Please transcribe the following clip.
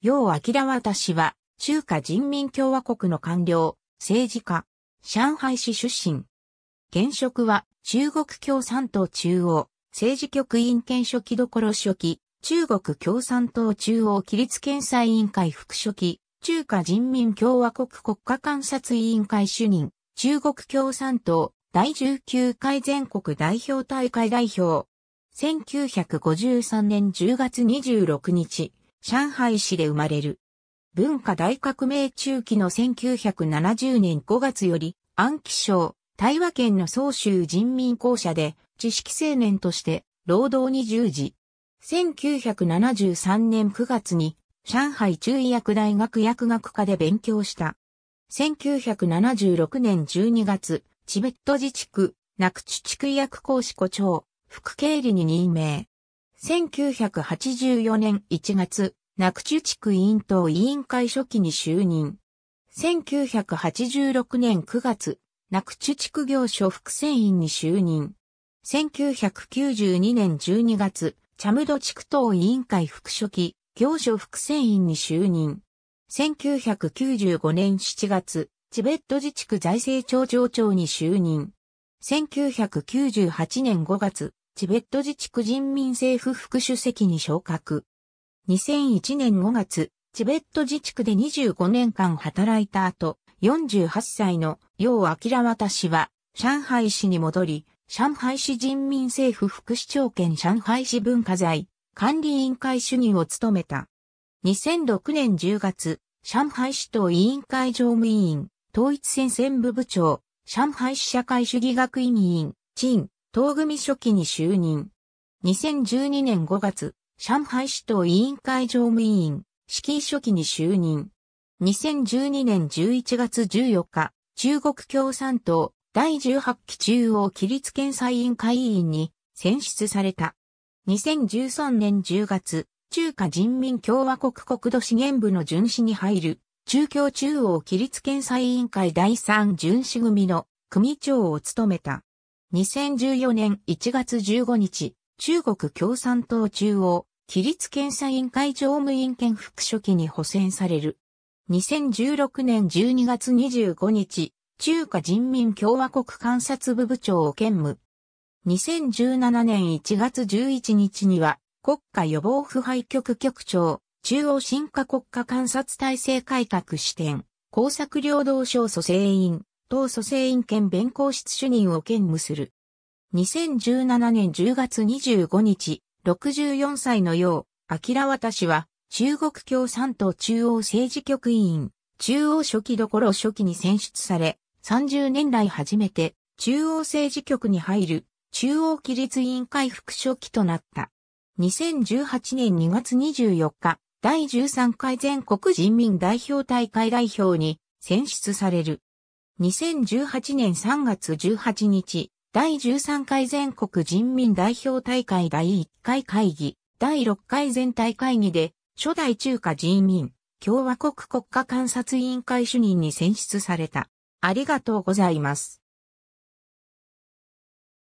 楊明私は、中華人民共和国の官僚、政治家、上海市出身。現職は、中国共産党中央、政治局委員兼書記所書記、中国共産党中央規律検査委員会副書記、中華人民共和国国家観察委員会主任、中国共産党第19回全国代表大会代表。1953年10月26日、上海市で生まれる。文化大革命中期の1970年5月より、安徽省、台湾県の総州人民公社で、知識青年として、労働に従事。1973年9月に、上海中医薬大学薬学科で勉強した。1976年12月、チベット自治区、ナクチ地区医薬講師校長、副経理に任命。1984年1月、ナ地区委員等委員会初期に就任。1986年9月、ナ地区行所副船員に就任。1992年12月、チャムド地区等委員会副書記、行所副船員に就任。1995年7月、チベット自治区財政庁庁長に就任。1998年5月、チベット自治区人民政府副主席に昇格。2001年5月、チベット自治区で25年間働いた後、48歳の楊明私は、上海市に戻り、上海市人民政府副市長兼上海市文化財管理委員会主任を務めた。2006年10月、上海市党委員会常務委員、統一戦線部部長、上海市社会主義学院委員、陳、党組初期に就任。2012年5月、上海市党委員会常務委員、指揮書記に就任。2012年11月14日、中国共産党第18期中央規律検査委員会委員に選出された。2013年10月、中華人民共和国国土資源部の巡視に入る、中共中央規律検査委員会第3巡視組の組長を務めた。2014年1月15日、中国共産党中央、規律検査委員会常務委員兼副書記に補選される。2016年12月25日、中華人民共和国観察部部長を兼務。2017年1月11日には、国家予防腐敗局局長、中央進化国家観察体制改革支店、工作領導省蘇生員、党組成員兼弁公室主任を兼務する。2017年10月25日、64歳のよう、明渡氏は、中国共産党中央政治局委員、中央初期どころ初期に選出され、30年来初めて、中央政治局に入る、中央規律委員会副書記となった。2018年2月24日、第13回全国人民代表大会代表に選出される。2018年3月18日、第13回全国人民代表大会第1回会議、第6回全体会議で、初代中華人民共和国国家観察委員会主任に選出された。ありがとうございます。